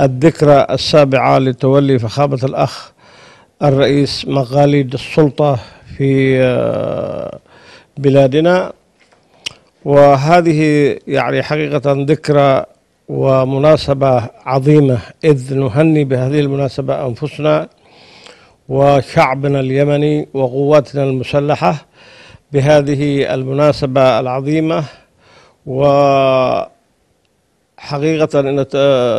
الذكرى السابعة لتولي فخامة الأخ الرئيس مقاليد السلطة في آه، بلادنا وهذه يعني حقيقة ذكرى ومناسبة عظيمة إذ نهني بهذه المناسبة أنفسنا وشعبنا اليمني وقواتنا المسلحة بهذه المناسبة العظيمة و حقيقة أن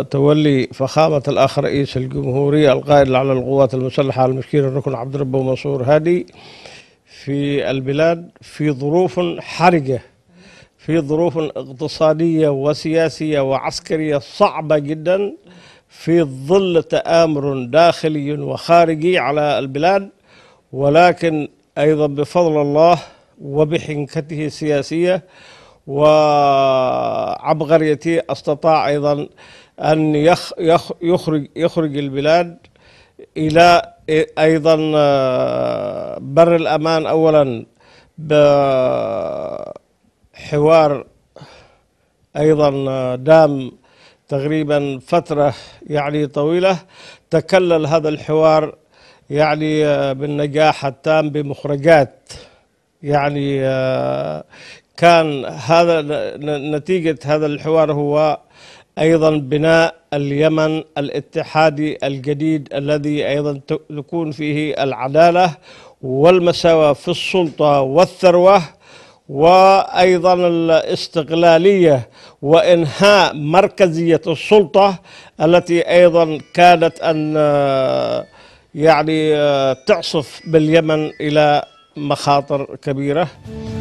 تولي فخامة الأخ رئيس الجمهورية القائد على القوات المسلحة المشكلة الركن عبد ربه منصور هادي في البلاد في ظروف حرجة في ظروف اقتصادية وسياسية وعسكرية صعبة جدا في ظل تآمر داخلي وخارجي على البلاد ولكن أيضا بفضل الله وبحنكته السياسية و عبقريته استطاع أيضا أن يخ يخ يخرج, يخرج البلاد إلى أيضا آه، بر الأمان أولا بحوار أيضا آه، دام تقريبا فترة يعني طويلة تكلل هذا الحوار يعني آه، بالنجاح التام بمخرجات يعني كان هذا نتيجة هذا الحوار هو أيضا بناء اليمن الاتحادي الجديد الذي أيضا تكون فيه العدالة والمساواة في السلطة والثروة وأيضا الاستقلالية وإنهاء مركزية السلطة التي أيضا كانت أن آه، يعني آه، تعصف باليمن إلى مخاطر كبيرة